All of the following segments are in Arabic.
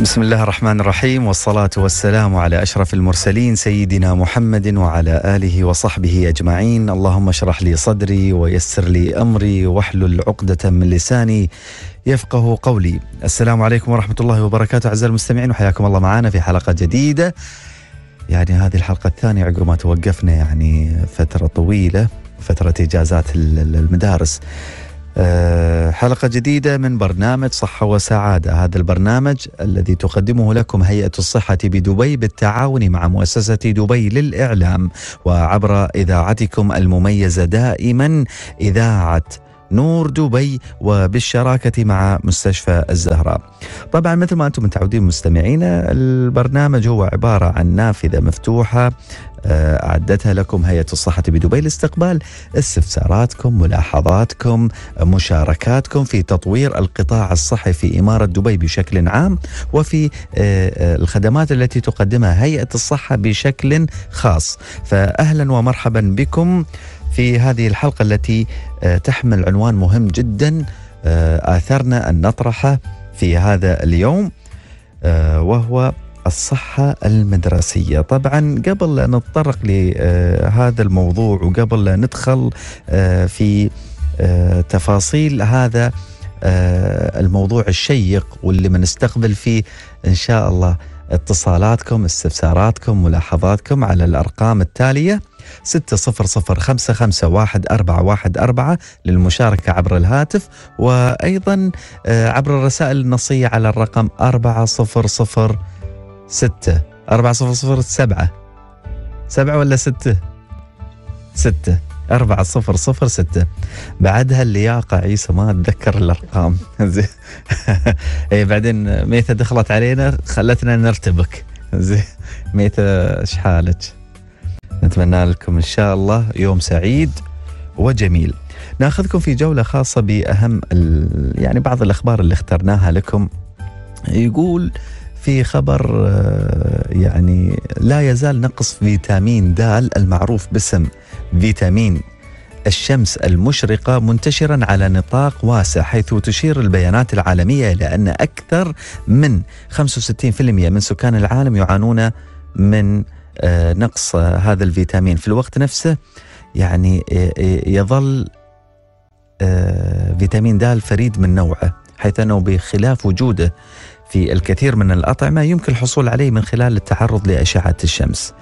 بسم الله الرحمن الرحيم والصلاة والسلام على أشرف المرسلين سيدنا محمد وعلى آله وصحبه أجمعين اللهم اشرح لي صدري ويسر لي أمري واحلل عقدة من لساني يفقه قولي السلام عليكم ورحمة الله وبركاته أعزائي المستمعين وحياكم الله معنا في حلقة جديدة يعني هذه الحلقة الثانية عقب ما توقفنا يعني فترة طويلة فترة إجازات المدارس آه، حلقة جديدة من برنامج صحة وسعادة هذا البرنامج الذي تقدمه لكم هيئة الصحة بدبي بالتعاون مع مؤسسة دبي للإعلام وعبر إذاعتكم المميزة دائما إذاعة نور دبي وبالشراكة مع مستشفى الزهراء طبعا مثل ما أنتم متعودين مستمعينا البرنامج هو عبارة عن نافذة مفتوحة آه، أعدتها لكم هيئة الصحة بدبي لاستقبال استفساراتكم ملاحظاتكم مشاركاتكم في تطوير القطاع الصحي في إمارة دبي بشكل عام وفي آه، آه، الخدمات التي تقدمها هيئة الصحة بشكل خاص فأهلا ومرحبا بكم في هذه الحلقة التي آه، تحمل عنوان مهم جدا آه، آثرنا أن نطرحه في هذا اليوم آه، وهو الصحة المدرسية طبعا قبل لا نتطرق لهذا الموضوع وقبل لا ندخل في تفاصيل هذا الموضوع الشيق واللي بنستقبل فيه إن شاء الله اتصالاتكم استفساراتكم ملاحظاتكم على الأرقام التالية أربعة للمشاركة عبر الهاتف وأيضا آه، عبر الرسائل النصية على الرقم صفر صفر سبعة ولا ستة؟ ستة أربعة صفر صفر ستة بعدها اللياقة عيسى ما أتذكر الأرقام زين إيه بعدين ميتة دخلت علينا خلتنا نرتبك زين ميتة إيش حالك؟ نتمنى لكم إن شاء الله يوم سعيد وجميل ناخذكم في جولة خاصة بأهم يعني بعض الأخبار اللي اخترناها لكم يقول في خبر آه، يعني لا يزال نقص فيتامين د المعروف باسم فيتامين الشمس المشرقة منتشرا على نطاق واسع حيث تشير البيانات العالمية إلى أن أكثر من 65% من سكان العالم يعانون من آه، نقص هذا الفيتامين في الوقت نفسه يعني آه، آه، يظل فيتامين د فريد من نوعه حيث انه بخلاف وجوده في الكثير من الاطعمه يمكن الحصول عليه من خلال التعرض لاشعه الشمس.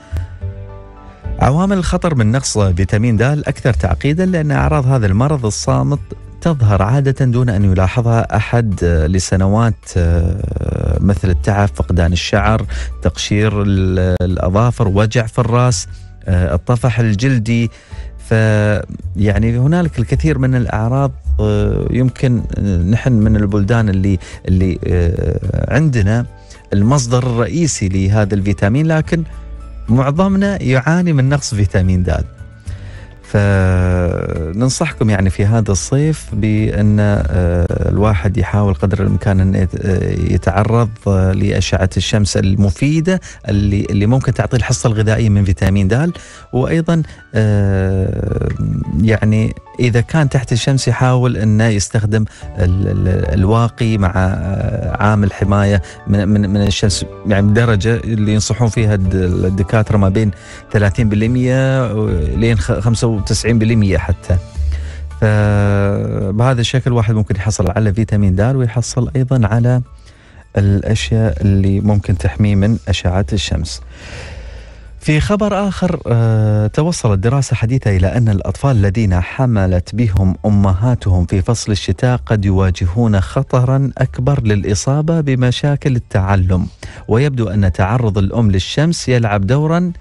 عوامل الخطر من نقص فيتامين د اكثر تعقيدا لان اعراض هذا المرض الصامت تظهر عادة دون أن يلاحظها أحد آه، لسنوات آه، مثل التعب فقدان الشعر تقشير الأظافر وجع في الرأس آه، الطفح الجلدي فيعني هنالك الكثير من الاعراض يمكن نحن من البلدان اللي اللي عندنا المصدر الرئيسي لهذا الفيتامين لكن معظمنا يعاني من نقص فيتامين د فننصحكم يعني في هذا الصيف بان آه، الواحد يحاول قدر الامكان ان آه، يتعرض آه، لاشعه الشمس المفيده اللي اللي ممكن تعطيه الحصه الغذائيه من فيتامين د وايضا يعني اذا كان تحت الشمس يحاول انه يستخدم الواقي مع آه، عامل حمايه من من, من الشمس يعني بدرجه اللي ينصحون فيها الدكاتره ما بين 30% لين 95% حتى فبهذا الشكل واحد ممكن يحصل على فيتامين د ويحصل ايضا على الاشياء اللي ممكن تحميه من اشعه الشمس. في خبر آخر آه، توصلت دراسة حديثة إلى أن الأطفال الذين حملت بهم أمهاتهم في فصل الشتاء قد يواجهون خطرا أكبر للإصابة بمشاكل التعلم ويبدو أن تعرض الأم للشمس يلعب دورا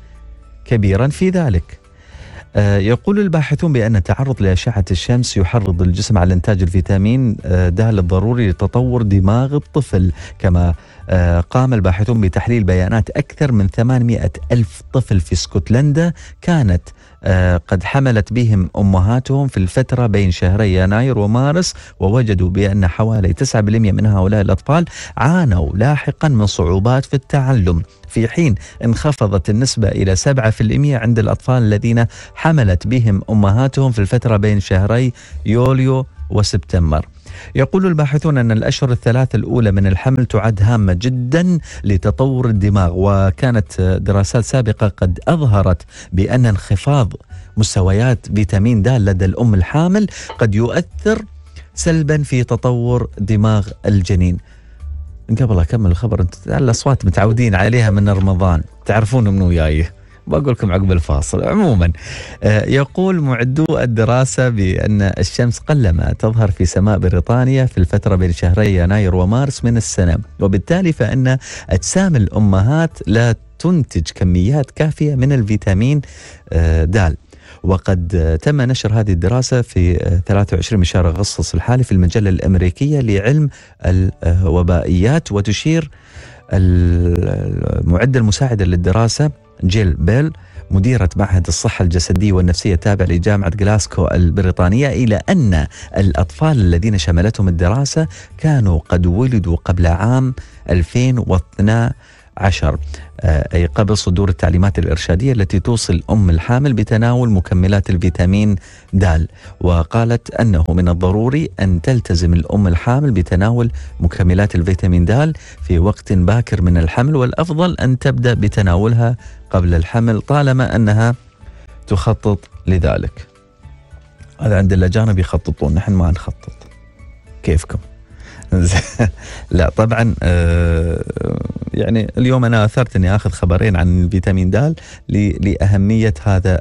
كبيرا في ذلك آه، يقول الباحثون بأن التعرض لأشعة الشمس يحرض الجسم على إنتاج الفيتامين آه، د الضروري لتطور دماغ الطفل كما آه، قام الباحثون بتحليل بيانات أكثر من 800 ألف طفل في اسكتلندا كانت آه، قد حملت بهم أمهاتهم في الفترة بين شهري يناير ومارس ووجدوا بأن حوالي 9% من هؤلاء الأطفال عانوا لاحقا من صعوبات في التعلم في حين انخفضت النسبة إلى 7% عند الأطفال الذين حملت بهم أمهاتهم في الفترة بين شهري يوليو وسبتمبر يقول الباحثون أن الأشهر الثلاث الأولى من الحمل تعد هامة جدا لتطور الدماغ وكانت دراسات سابقة قد أظهرت بأن انخفاض مستويات فيتامين د لدى الأم الحامل قد يؤثر سلبا في تطور دماغ الجنين قبل أكمل الخبر أنت الأصوات متعودين عليها من رمضان تعرفون من وياي بقول لكم عقب الفاصل عموما آه، يقول معدو الدراسة بأن الشمس قلما تظهر في سماء بريطانيا في الفترة بين شهري يناير ومارس من السنة وبالتالي فإن أجسام الأمهات لا تنتج كميات كافية من الفيتامين آه، د وقد تم نشر هذه الدراسة في 23 من شهر أغسطس الحالي في المجلة الأمريكية لعلم الوبائيات وتشير المعدة المساعدة للدراسة جيل بيل مديرة معهد الصحة الجسدية والنفسية التابع لجامعة جلاسكو البريطانية إلى أن الأطفال الذين شملتهم الدراسة كانوا قد ولدوا قبل عام 2012 عشر آه، أي قبل صدور التعليمات الإرشادية التي توصي الأم الحامل بتناول مكملات الفيتامين د وقالت أنه من الضروري أن تلتزم الأم الحامل بتناول مكملات الفيتامين د في وقت باكر من الحمل والأفضل أن تبدأ بتناولها قبل الحمل طالما أنها تخطط لذلك هذا عند الأجانب يخططون نحن ما نخطط كيفكم لا طبعا آه، يعني اليوم انا اثرت اني اخذ خبرين عن فيتامين د لاهميه هذا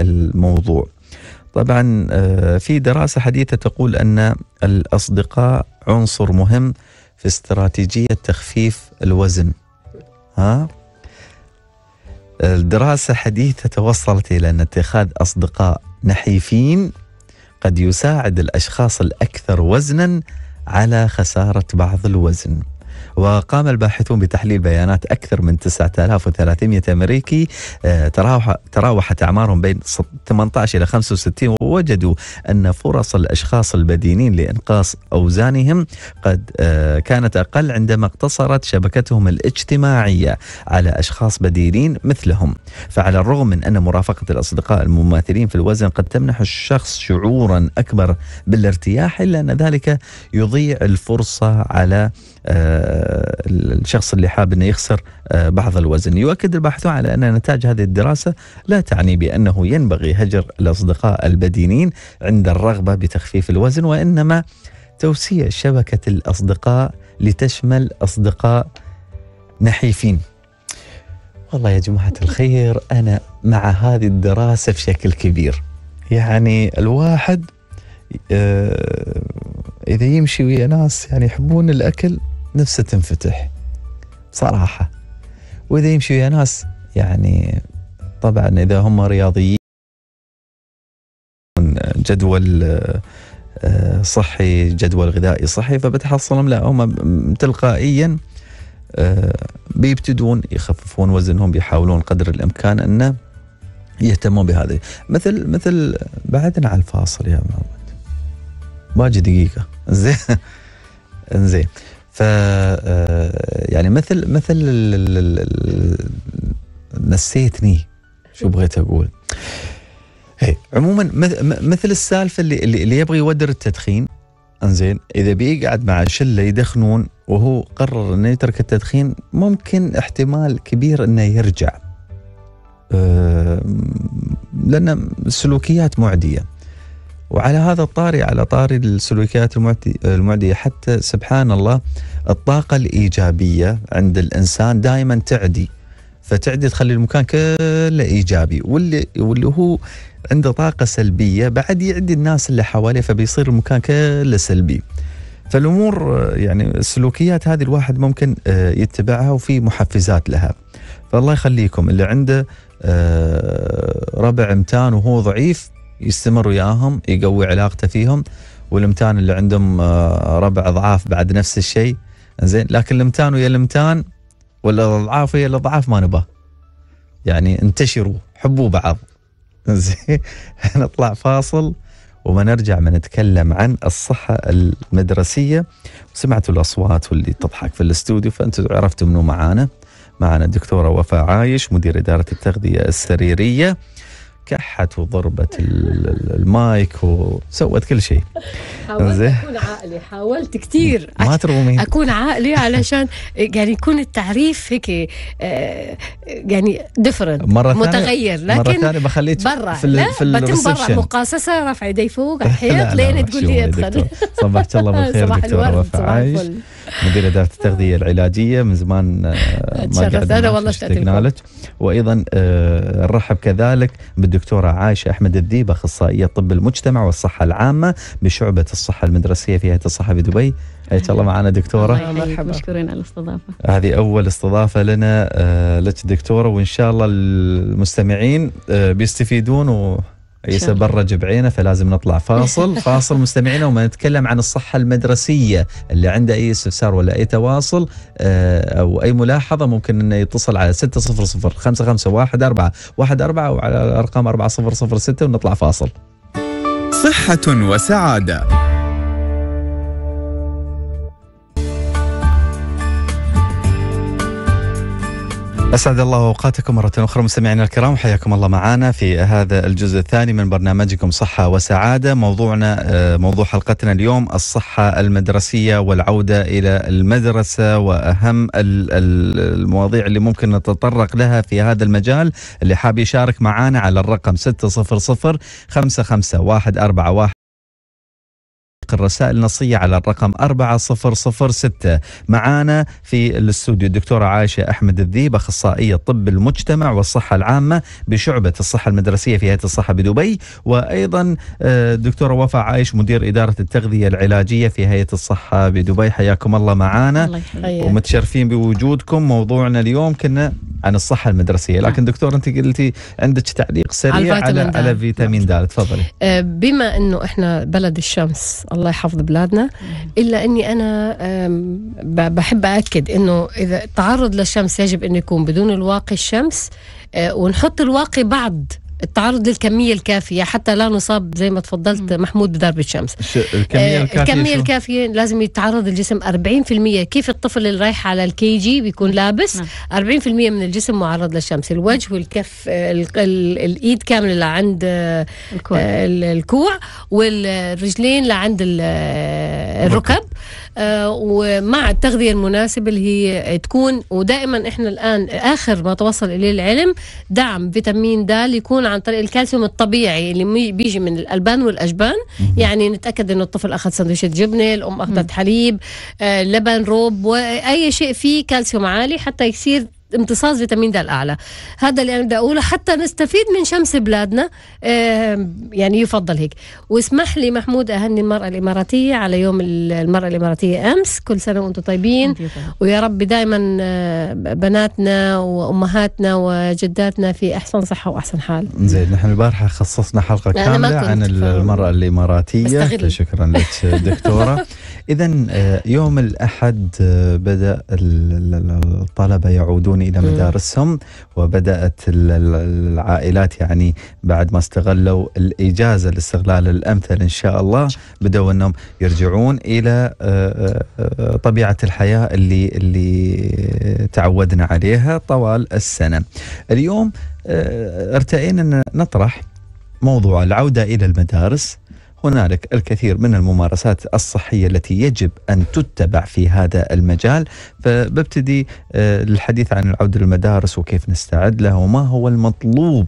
الموضوع. طبعا آه، في دراسه حديثه تقول ان الاصدقاء عنصر مهم في استراتيجيه تخفيف الوزن. ها؟ الدراسه حديثه توصلت الى ان اتخاذ اصدقاء نحيفين قد يساعد الاشخاص الاكثر وزنا على خسارة بعض الوزن وقام الباحثون بتحليل بيانات أكثر من 9300 أمريكي آه، تراوحت أعمارهم بين 18 إلى 65 ووجدوا أن فرص الأشخاص البدينين لإنقاص أوزانهم قد آه، كانت أقل عندما اقتصرت شبكتهم الاجتماعية على أشخاص بدينين مثلهم فعلى الرغم من أن مرافقة الأصدقاء المماثلين في الوزن قد تمنح الشخص شعورا أكبر بالارتياح إلا أن ذلك يضيع الفرصة على آه، الشخص اللي حاب انه يخسر آه، بعض الوزن يؤكد الباحثون على ان نتائج هذه الدراسه لا تعني بانه ينبغي هجر الاصدقاء البدينين عند الرغبه بتخفيف الوزن وانما توسيع شبكه الاصدقاء لتشمل اصدقاء نحيفين والله يا جماعه الخير انا مع هذه الدراسه بشكل كبير يعني الواحد آه، اذا يمشي ويا ناس يعني يحبون الاكل نفسه تنفتح صراحة وإذا يمشي ويا ناس يعني طبعا إذا هم رياضيين جدول آه، صحي جدول غذائي صحي فبتحصلهم لا هم تلقائيا آه، بيبتدون يخففون وزنهم بيحاولون قدر الامكان انه يهتمون بهذه مثل مثل بعدنا على الفاصل يا محمد باقي دقيقه زين زين ف آه، يعني مثل مثل نسيتني شو إيه. بغيت اقول هي إيه، عموما مثل السالفه اللي اللي يبغى يودر التدخين انزين اذا بيقعد مع شله يدخنون وهو قرر انه يترك التدخين ممكن احتمال كبير انه يرجع آه، لان السلوكيات معديه وعلى هذا الطاري على طاري السلوكيات المعدية حتى سبحان الله الطاقة الإيجابية عند الإنسان دائما تعدي فتعدي تخلي المكان كله إيجابي واللي, واللي هو عنده طاقة سلبية بعد يعدي الناس اللي حواليه فبيصير المكان كله سلبي فالأمور يعني السلوكيات هذه الواحد ممكن آه، يتبعها وفي محفزات لها فالله يخليكم اللي عنده آه، ربع امتان وهو ضعيف يستمر وياهم يقوي علاقته فيهم والمتان اللي عندهم آه، ربع اضعاف بعد نفس الشيء زين لكن المتان ويا المتان ولا الاضعاف ويا الاضعاف ما نبه يعني انتشروا حبوا بعض زين نطلع فاصل وما نرجع ما نتكلم عن الصحة المدرسية سمعتوا الأصوات واللي تضحك في الاستوديو فأنتم عرفتوا منو معانا معنا الدكتورة وفاء عايش مدير إدارة التغذية السريرية كحت وضربت المايك وسوت كل شيء حاولت اكون عقلي حاولت كثير ما ترومي اكون عقلي علشان يعني يكون التعريف هيك آه، يعني ديفرنت مرة متغير لكن مرة ثانية بخليك برا في لا في بتم برا مقاصصة رفع يدي فوق الحيط لين تقول لي ادخل صبحك الله بالخير دكتور رفع عايش مدير اداره التغذيه العلاجيه من زمان آه، ما قعدنا انا والله اشتقنا لك وايضا نرحب آه، كذلك بالدكتور الدكتورة عايشة أحمد الذيب أخصائية طب المجتمع والصحة العامة بشعبة الصحة المدرسية في هيئة الصحة بدبي حياك الله معنا دكتورة مرحبا مشكورين على الاستضافة هذه أول استضافة لنا آه، لك دكتورة وإن شاء الله المستمعين آه، بيستفيدون و عيسى برج بعينه فلازم نطلع فاصل فاصل مستمعينا وما نتكلم عن الصحة المدرسية اللي عنده أي استفسار ولا أي تواصل آه، أو أي ملاحظة ممكن أنه يتصل على 600 551 4 الأرقام 4006 ونطلع فاصل صحة وسعادة أسعد الله أوقاتكم مرة أخرى مستمعينا الكرام حياكم الله معنا في هذا الجزء الثاني من برنامجكم صحة وسعادة موضوعنا آه، موضوع حلقتنا اليوم الصحة المدرسية والعودة إلى المدرسة وأهم المواضيع اللي ممكن نتطرق لها في هذا المجال اللي حاب يشارك معنا على الرقم 600 55 تلقي الرسائل النصية على الرقم 4006 معانا في الاستوديو الدكتورة عائشة أحمد الذيب أخصائية طب المجتمع والصحة العامة بشعبة الصحة المدرسية في هيئة الصحة بدبي وأيضا آه، دكتورة وفاء عايش مدير إدارة التغذية العلاجية في هيئة الصحة بدبي حياكم الله معانا الله ومتشرفين بوجودكم موضوعنا اليوم كنا عن الصحة المدرسية لكن دكتور أنت قلتي عندك تعليق سريع على, على فيتامين د تفضلي آه، بما أنه إحنا بلد الشمس الله يحفظ بلادنا الا اني انا بحب اكد انه اذا التعرض للشمس يجب ان يكون بدون الواقي الشمس آه، ونحط الواقي بعد التعرض للكميه الكافيه حتى لا نصاب زي ما تفضلت محمود بضربه شمس الكميه آه، الكافيه الكميه الكافيه لازم يتعرض الجسم 40% كيف الطفل اللي رايح على الكي جي بيكون لابس 40% نعم. من الجسم معرض للشمس الوجه والكف آه، الايد كامله لعند آه، الكوع, الكوع والرجلين لعند الركب آه، ومع التغذيه المناسبه اللي هي تكون ودائما احنا الان اخر ما توصل اليه العلم دعم فيتامين د يكون عن طريق الكالسيوم الطبيعي اللي بيجي من الالبان والاجبان يعني نتاكد انه الطفل اخذ سندويشه جبنه الام اخذت حليب آه، لبن روب واي شيء فيه كالسيوم عالي حتى يصير امتصاص فيتامين د الاعلى هذا اللي انا بدي اقوله حتى نستفيد من شمس بلادنا آه يعني يفضل هيك واسمح لي محمود اهني المراه الاماراتيه على يوم المراه الاماراتيه امس كل سنه وانتم طيبين ويا رب دائما بناتنا وامهاتنا وجداتنا في احسن صحه واحسن حال زين نحن البارحه خصصنا حلقه كامله عن المراه الاماراتيه شكرا لك دكتوره اذا آه، يوم الاحد آه، بدا الطلبه يعودون يذهبون الى مدارسهم وبدات العائلات يعني بعد ما استغلوا الاجازه الاستغلال الامثل ان شاء الله بداوا انهم يرجعون الى آه، آه، آه، طبيعه الحياه اللي اللي تعودنا عليها طوال السنه. اليوم ارتئينا ان نطرح موضوع العوده الى المدارس هنالك الكثير من الممارسات الصحية التي يجب أن تتبع في هذا المجال فببتدي آه، الحديث عن العودة للمدارس وكيف نستعد له وما هو المطلوب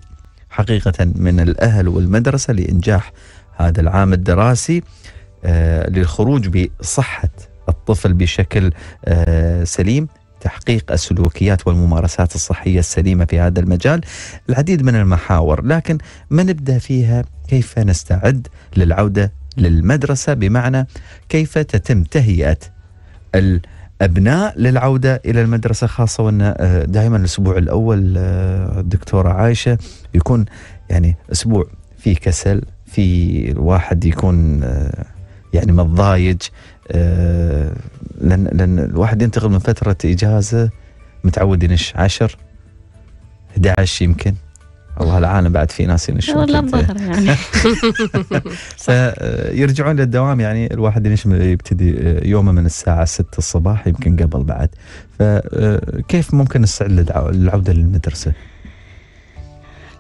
حقيقة من الأهل والمدرسة لإنجاح هذا العام الدراسي آه، للخروج بصحة الطفل بشكل آه، سليم تحقيق السلوكيات والممارسات الصحية السليمة في هذا المجال العديد من المحاور لكن ما نبدأ فيها كيف نستعد للعودة للمدرسة بمعنى كيف تتم تهيئة الأبناء للعودة إلى المدرسة خاصة وأن آه، دائما الأسبوع الأول آه، الدكتورة عايشة يكون يعني أسبوع فيه كسل في الواحد يكون آه، يعني متضايج آه، لان لان الواحد ينتقل من فتره اجازه متعود ينش 10 11 يمكن الله العالم بعد في ناس ينشون والله الظهر يعني فيرجعون للدوام يعني الواحد ينش يبتدي آه، يومه من الساعه 6 الصباح يمكن قبل بعد فكيف آه، ممكن نستعد للعوده للمدرسه؟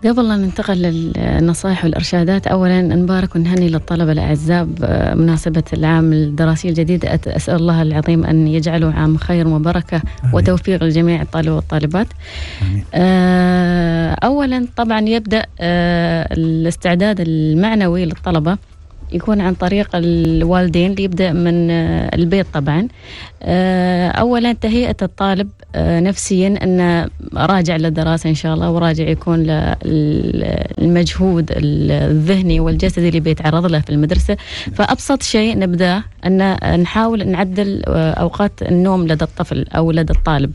قبل لا ننتقل للنصائح والارشادات اولا نبارك ونهني للطلبه الاعزاء بمناسبه العام الدراسي الجديد اسال الله العظيم ان يجعله عام خير وبركه آمين. وتوفيق لجميع الطلبه والطالبات. آمين. آه، اولا طبعا يبدا آه، الاستعداد المعنوي للطلبه يكون عن طريق الوالدين يبدأ من آه، البيت طبعا آه، أولا تهيئة الطالب آه، نفسيا أنه راجع للدراسة إن شاء الله وراجع يكون للمجهود الذهني والجسدي اللي بيتعرض له في المدرسة فأبسط شيء نبدأ أن نحاول نعدل أوقات النوم لدى الطفل أو لدى الطالب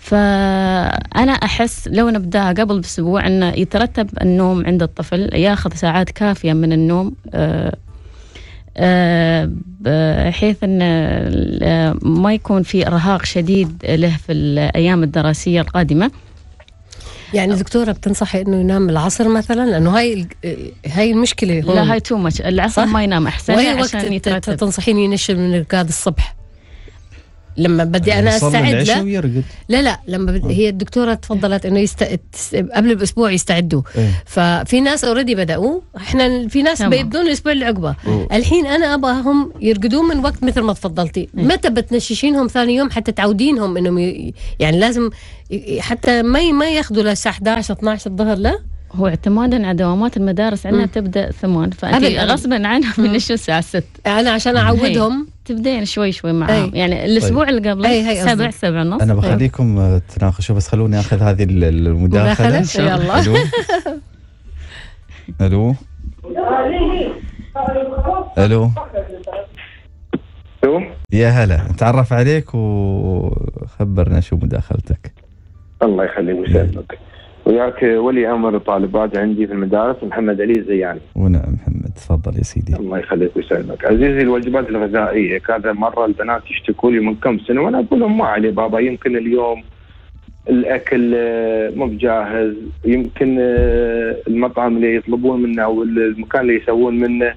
فأنا أحس لو نبدأها قبل بأسبوع أنه يترتب النوم عند الطفل ياخذ ساعات كافية من النوم آه، آه، بحيث أنه ما يكون في إرهاق شديد له في الأيام الدراسية القادمة يعني دكتوره بتنصحي انه ينام العصر مثلا لانه هاي هاي المشكله هون. لا هاي تو ماتش العصر ما ينام احسن وهي عشان وقت تنصحيني ينشل من ركاد الصبح لما بدي انا يعني استعد له لا لا لما آه. هي الدكتوره تفضلت انه يست... قبل باسبوع يستعدوا إيه؟ ففي ناس اوريدي بداوا احنا في ناس بيبدون الاسبوع اللي عقبه الحين انا ابغاهم يرقدون من وقت مثل ما تفضلتي إيه؟ متى بتنششينهم ثاني يوم حتى تعودينهم انهم ي... يعني لازم حتى ما ما ياخذوا للساعه 11 12 الظهر لا هو اعتمادا على دوامات المدارس عندنا تبدا ثمان فانت غصبا عنهم من الساعه 6 انا عشان اعودهم تبدين شوي شوي أي. يعني الاسبوع طيب. اللي قبله سبع سبع ونص انا طيب. بخليكم تناقشوا بس خلوني اخذ هذه المداخله يلا الو الو الو يا هلا نتعرف عليك وخبرنا شو مداخلتك الله يخليك ويسلمك وياك ولي امر الطالبات عندي في المدارس محمد علي الزياني. ونعم محمد تفضل يا سيدي. الله يخليك ويسلمك. عزيزي الوجبات الغذائيه كذا مره البنات يشتكوا لي من كم سنه وانا اقول لهم ما عليه بابا يمكن اليوم الاكل آه، مو بجاهز يمكن آه، المطعم اللي يطلبون منه او المكان اللي يسوون منه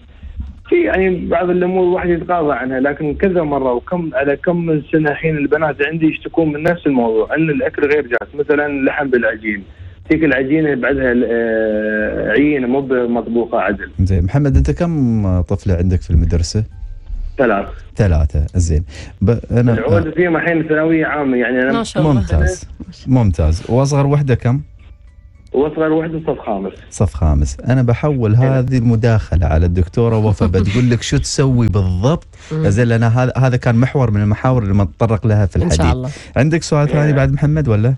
في يعني بعض الامور الواحد يتغاضى عنها لكن كذا مره وكم على كم من سنه الحين البنات عندي يشتكون من نفس الموضوع ان الاكل غير جاهز مثلا لحم بالعجين تلك العجينه بعدها آه، عينه مو مطبوخه عدل. زين محمد انت كم طفله عندك في المدرسه؟ ثلاث ثلاثة زين ب... انا العود فيهم الحين ثانوية عامة يعني انا ما شاء الله ممتاز ممتاز واصغر وحدة كم؟ واصغر وحده صف خامس صف خامس انا بحول إيه. هذه المداخله على الدكتوره وفاء بتقول لك شو تسوي بالضبط زين لان هذا هذا كان محور من المحاور اللي بنتطرق لها في الحديث ان شاء الله عندك سؤال ثاني إيه. بعد محمد ولا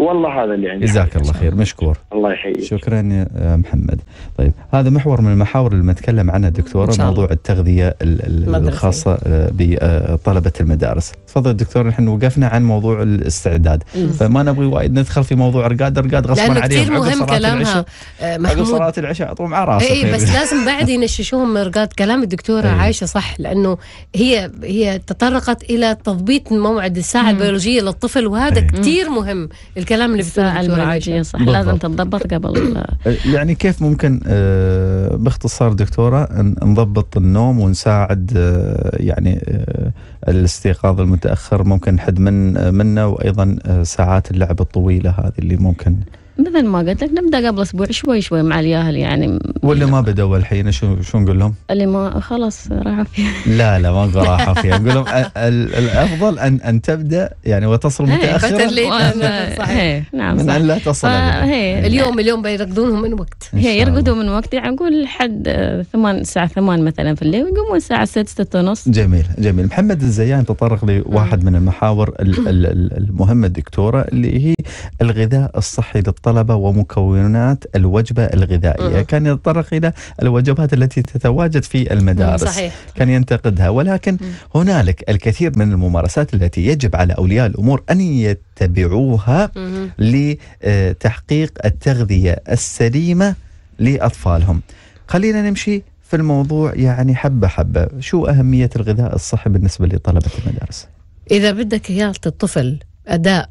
والله هذا اللي عندي جزاك الله خير مشكور الله يحييك شكرا يا آه، محمد طيب هذا محور من المحاور اللي متكلم عنها دكتوره موضوع التغذيه الخاصه آه، بطلبه المدارس تفضل دكتور نحن وقفنا عن موضوع الاستعداد فما نبغي وايد ندخل في موضوع رقاد رقاد غصبا عليهم كثير مهم كلامها آه، محمود صلاه العشاء اعطوهم على راسك اي بس لازم بعد ينششوهم رقاد كلام الدكتوره أي. عايشه صح لانه هي هي تطرقت الى تضبيط موعد الساعه البيولوجيه للطفل وهذا إيه. كثير مهم الكلام اللي بتاع المراجعية صح بالضبط. لازم تنضبط قبل يعني كيف ممكن آه، باختصار دكتورة نضبط النوم ونساعد آه، يعني آه، الاستيقاظ المتأخر ممكن نحد من منه وأيضا ساعات اللعب الطويلة هذه اللي ممكن مثل ما قلت لك نبدا قبل اسبوع شوي شوي مع الياهل يعني واللي ما بدوا الحين شو شو نقول لهم؟ اللي ما خلاص راحوا فيها لا لا ما نقول راحوا فيها نقول لهم الافضل ان ان تبدا يعني وتصل متاخرا صحيح نعم من ان لا تصل آه، اليوم اليوم بيرقدونهم من وقت هي يرقدوا من وقت يعني نقول لحد آه، ثمان الساعه 8 مثلا في الليل ويقومون الساعه 6 6 ونص جميل جميل محمد الزيان تطرق لواحد آه. من المحاور المهمه الدكتوره اللي هي الغذاء الصحي للطفل الطلبة ومكونات الوجبة الغذائية كان يتطرق إلى الوجبات التي تتواجد في المدارس صحيح. كان ينتقدها ولكن هنالك الكثير من الممارسات التي يجب على أولياء الأمور أن يتبعوها لتحقيق التغذية السليمة لأطفالهم خلينا نمشي في الموضوع يعني حبة حبة شو أهمية الغذاء الصحي بالنسبة لطلبة المدارس؟ إذا بدك يعطي الطفل أداء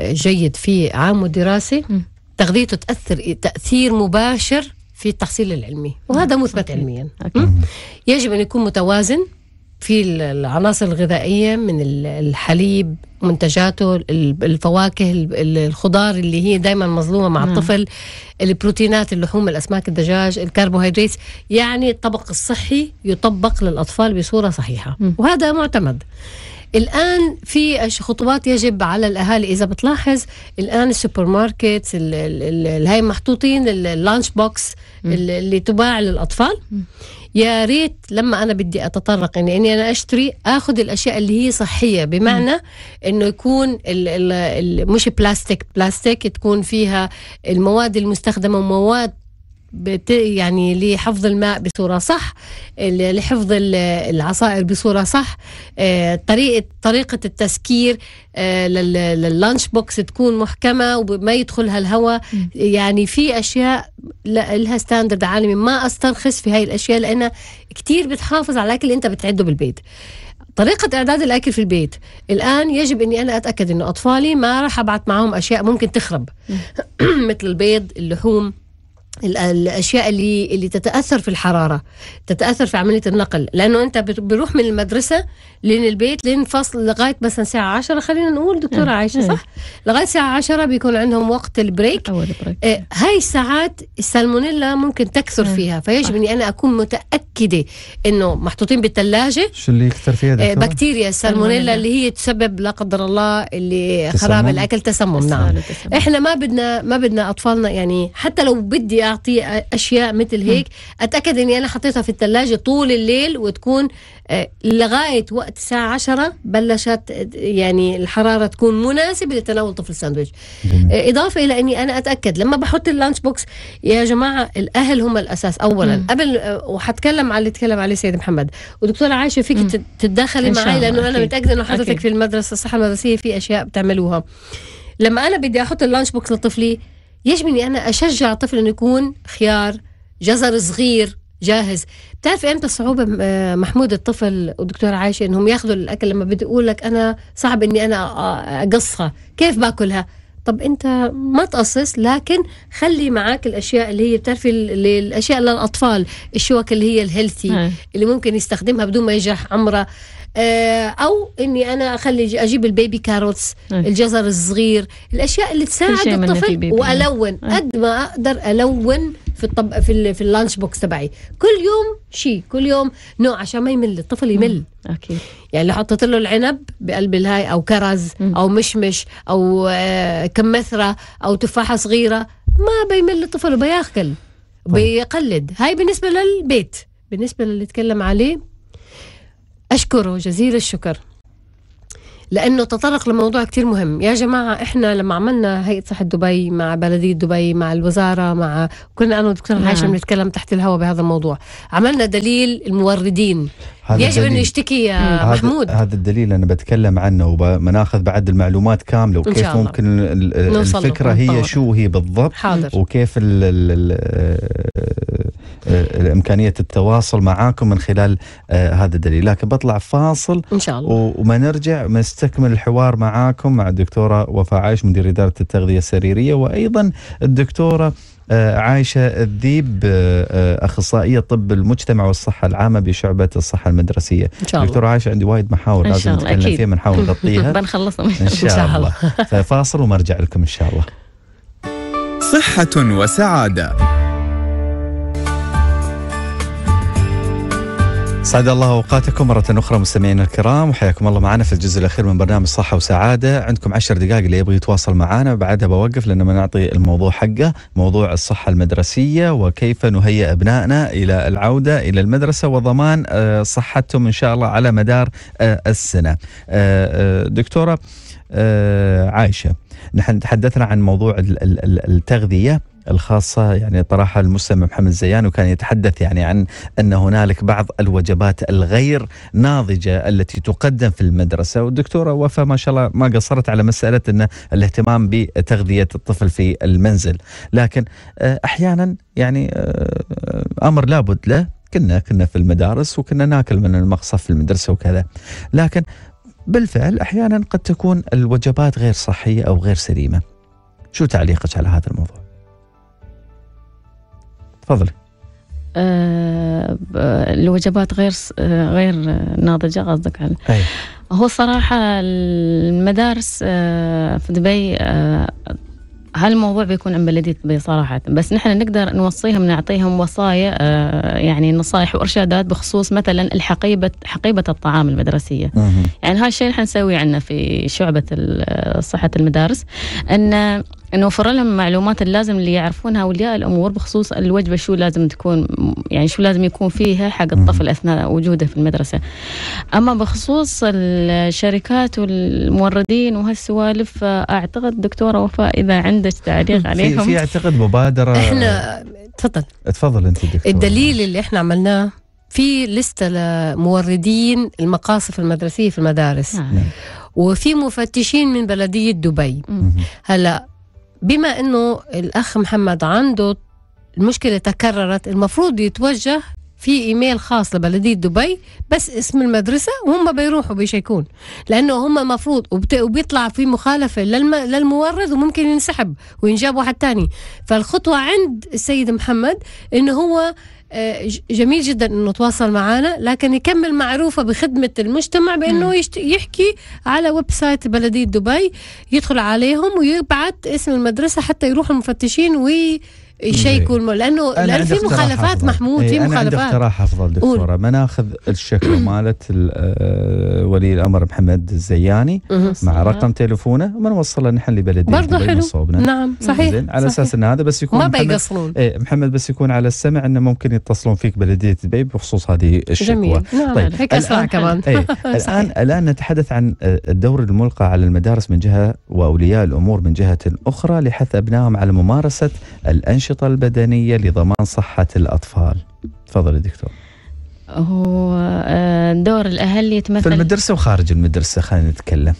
جيد في عام الدراسي تغذيته تأثر تأثير مباشر في التحصيل العلمي وهذا مثبت علميا يجب أن يكون متوازن في العناصر الغذائية من الحليب منتجاته الفواكه الخضار اللي هي دايما مظلومة مع نعم. الطفل البروتينات اللحوم الأسماك الدجاج الكربوهيدرات يعني الطبق الصحي يطبق للأطفال بصورة صحيحة وهذا معتمد الآن في خطوات يجب على الأهالي إذا بتلاحظ الآن السوبر ماركت هاي محطوطين اللانش بوكس اللي تباع للأطفال يا ريت لما انا بدي اتطرق اني يعني انا اشتري اخذ الاشياء اللي هي صحيه بمعنى انه يكون الـ الـ مش بلاستيك بلاستيك تكون فيها المواد المستخدمه ومواد بت يعني لحفظ الماء بصورة صح لحفظ العصائر بصورة صح آه، طريقة طريقة التسكير آه، لللانش بوكس تكون محكمة وما يدخلها الهواء يعني في أشياء لها ستاندرد عالمي ما أسترخص في هاي الأشياء لأنها كتير بتحافظ على الأكل أنت بتعده بالبيت طريقة إعداد الأكل في البيت الآن يجب أني أنا أتأكد أنه أطفالي ما راح أبعت معهم أشياء ممكن تخرب مثل البيض اللحوم الاشياء اللي اللي تتاثر في الحراره تتاثر في عمليه النقل لانه انت بروح من المدرسه لين البيت لين فصل لغايه مثلا الساعه 10 خلينا نقول دكتوره نعم. عايشه صح نعم. لغايه الساعه 10 بيكون عندهم وقت البريك اول بريك آه هاي الساعات السالمونيلا ممكن تكثر نعم. فيها فيجب اني انا اكون متاكده انه محطوطين بالثلاجه شو اللي يكثر فيها آه بكتيريا السالمونيلا اللي هي تسبب لا قدر الله اللي خراب الاكل تسمم نعم احنا ما بدنا ما بدنا اطفالنا يعني حتى لو بدي اعطيه اشياء مثل هيك اتاكد اني انا حطيتها في الثلاجه طول الليل وتكون آه، لغايه وقت الساعه 10 بلشت يعني الحراره تكون مناسبه لتناول طفل ساندويتش آه، اضافه الى اني انا اتاكد لما بحط اللانش بوكس يا جماعه الاهل هم الاساس اولا مم. قبل آه، وحتكلم على اللي تكلم عليه سيد محمد ودكتوره عايشه فيك تتدخلي معي لانه أكيد. انا متاكده انه حضرتك في المدرسه الصحه المدرسيه في اشياء بتعملوها لما انا بدي احط اللانش بوكس لطفلي يجب اني انا اشجع الطفل انه يكون خيار جزر صغير جاهز بتعرف امتى الصعوبه آه، محمود الطفل والدكتور عايشه انهم ياخذوا الاكل لما بدي اقول لك انا صعب اني انا آه، اقصها كيف باكلها طب انت ما تقصص لكن خلي معك الاشياء اللي هي بتعرفي الاشياء للاطفال الشوك اللي هي الهيلثي نعم. اللي ممكن يستخدمها بدون ما يجرح عمره آه، او اني انا اخلي اجيب البيبي كاروتس إيه. الجزر الصغير الاشياء اللي تساعد الطفل إيه. والون إيه. قد ما اقدر الون في الطب في ال... في اللانش بوكس تبعي كل يوم شيء كل يوم نوع عشان ما يمل الطفل يمل اكيد يعني لو حطيت له العنب بقلب الهاي او كرز او مشمش او آه، كمثره او تفاحه صغيره ما بيمل الطفل وبياكل طيب. بيقلد هاي بالنسبه للبيت بالنسبه للي اتكلم عليه أشكره جزيل الشكر لأنه تطرق لموضوع كتير مهم يا جماعة إحنا لما عملنا هيئة صحة دبي مع بلدية دبي مع الوزارة مع كنا أنا والدكتور عايشة نعم. بنتكلم تحت الهواء بهذا الموضوع عملنا دليل الموردين يجب انه يشتكي يا محمود هذا الدليل انا بتكلم عنه وبناخذ بعد المعلومات كامله وكيف ممكن الفكره هي شو هي بالضبط حاضر. وكيف الـ الـ آه، امكانيه التواصل معاكم من خلال آه، هذا الدليل لكن بطلع فاصل ان شاء الله وما نرجع نستكمل الحوار معاكم مع الدكتوره وفاء عايش مدير اداره التغذيه السريريه وايضا الدكتوره آه، عايشة الذيب آه، آه، أخصائية طب المجتمع والصحة العامة بشعبة الصحة المدرسية إن شاء الله دكتور عايشة عندي وايد محاور لازم نتكلم أكيد. فيها بنحاول نغطيها بنخلصها إن شاء الله ففاصل ومرجع لكم إن شاء الله صحة وسعادة سعد الله اوقاتكم مرة أخرى مستمعينا الكرام وحياكم الله معنا في الجزء الأخير من برنامج صحة وسعادة، عندكم عشر دقائق اللي يبغى يتواصل معنا بعدها بوقف لأن ما نعطي الموضوع حقه، موضوع الصحة المدرسية وكيف نهيئ أبنائنا إلى العودة إلى المدرسة وضمان آه، صحتهم إن شاء الله على مدار آه، السنة. آه، دكتورة عائشة نحن تحدثنا عن موضوع التغذية الخاصة يعني طرحها المستمع محمد زيان وكان يتحدث يعني عن أن هنالك بعض الوجبات الغير ناضجة التي تقدم في المدرسة والدكتورة وفاء ما شاء الله ما قصرت على مسألة أن الاهتمام بتغذية الطفل في المنزل لكن آه، أحيانا يعني آه، أمر لابد له كنا كنا في المدارس وكنا ناكل من المقصف في المدرسة وكذا لكن بالفعل أحيانا قد تكون الوجبات غير صحية أو غير سليمة شو تعليقك على هذا الموضوع؟ تفضلي آه، آه، الوجبات غير آه، غير ناضجه قصدك على هو صراحه المدارس في دبي هالموضوع بيكون عن بلدية دبي صراحة بس نحن نقدر نوصيهم نعطيهم وصايا يعني نصائح وإرشادات بخصوص مثلا الحقيبة حقيبة الطعام المدرسية يعني هالشيء الشيء نحن نسويه عندنا في شعبة صحة المدارس أن نوفر لهم المعلومات اللازم اللي يعرفونها اولياء الامور بخصوص الوجبه شو لازم تكون يعني شو لازم يكون فيها حق الطفل اثناء وجوده في المدرسه. اما بخصوص الشركات والموردين وهالسوالف اعتقد دكتوره وفاء اذا عندك تعليق عليهم في, في اعتقد مبادره احنا تفضل تفضل انت دكتوره الدليل اللي احنا عملناه في لستة لموردين المقاصف المدرسية في المدارس نعم. نعم. وفي مفتشين من بلدية دبي هلا بما انه الاخ محمد عنده المشكله تكررت المفروض يتوجه في ايميل خاص لبلديه دبي بس اسم المدرسه وهم بيروحوا بيشيكون لانه هم مفروض وبيطلع في مخالفه للمورد وممكن ينسحب وينجاب واحد تاني فالخطوه عند السيد محمد انه هو آه، جميل جدا انه تواصل معنا لكن يكمل معروفه بخدمه المجتمع بانه يحكي على ويب سايت بلديه دبي يدخل عليهم ويبعت اسم المدرسه حتى يروح المفتشين وي يشيكوا إيه. الم... لانه لانه في مخالفات محمود إيه، في مخالفات عندي اقتراح افضل دكتوره ما ناخذ الشكوى مالت آه، ولي الامر محمد الزياني مع رقم تليفونه وما نوصله نحن لبلديه برضه حلو صوبنا. نعم صحيح على صحيح. اساس ان هذا بس يكون ما بيقصرون ايه محمد بس يكون على السمع انه ممكن يتصلون فيك بلديه دبي بخصوص هذه الشكوى جميل نعم طيب نعم، هيك اسرع كمان ايه الان الان نتحدث عن آه، الدور الملقى على المدارس من جهه واولياء الامور من جهه اخرى لحث ابنائهم على ممارسه الانشطه الأنشطة البدنية لضمان صحة الأطفال تفضل دكتور هو آه، دور الأهل يتمثل في المدرسة وخارج المدرسة خلينا نتكلم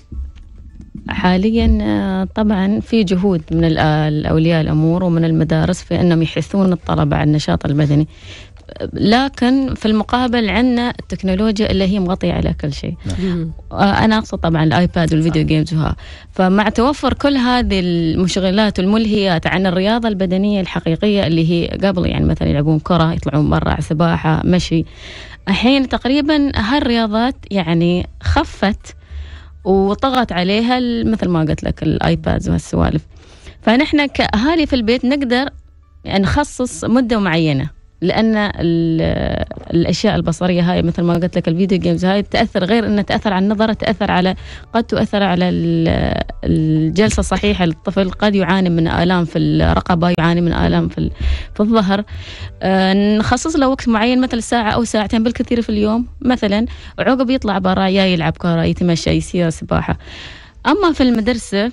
حاليا آه، طبعا في جهود من الاولياء الامور ومن المدارس في انهم يحثون الطلبه على النشاط البدني لكن في المقابل عندنا التكنولوجيا اللي هي مغطيه على كل شيء نعم. آه، انا اقصد طبعا الايباد والفيديو صح. نعم. جيمز وها فمع توفر كل هذه المشغلات والملهيات عن الرياضه البدنيه الحقيقيه اللي هي قبل يعني مثلا يلعبون كره يطلعون برا سباحه مشي الحين تقريبا هالرياضات يعني خفت وطغت عليها مثل ما قلت لك الايباد وهالسوالف فنحن كاهالي في البيت نقدر نخصص مده معينه لان الاشياء البصريه هاي مثل ما قلت لك الفيديو جيمز هاي تاثر غير انها تاثر على النظر تاثر على قد تؤثر على الجلسه الصحيحه للطفل قد يعاني من الام في الرقبه يعاني من الام في في الظهر آه، نخصص له وقت معين مثل ساعه او ساعتين بالكثير في اليوم مثلا عقب يطلع برا يا يلعب كره يتمشى يسير سباحه اما في المدرسه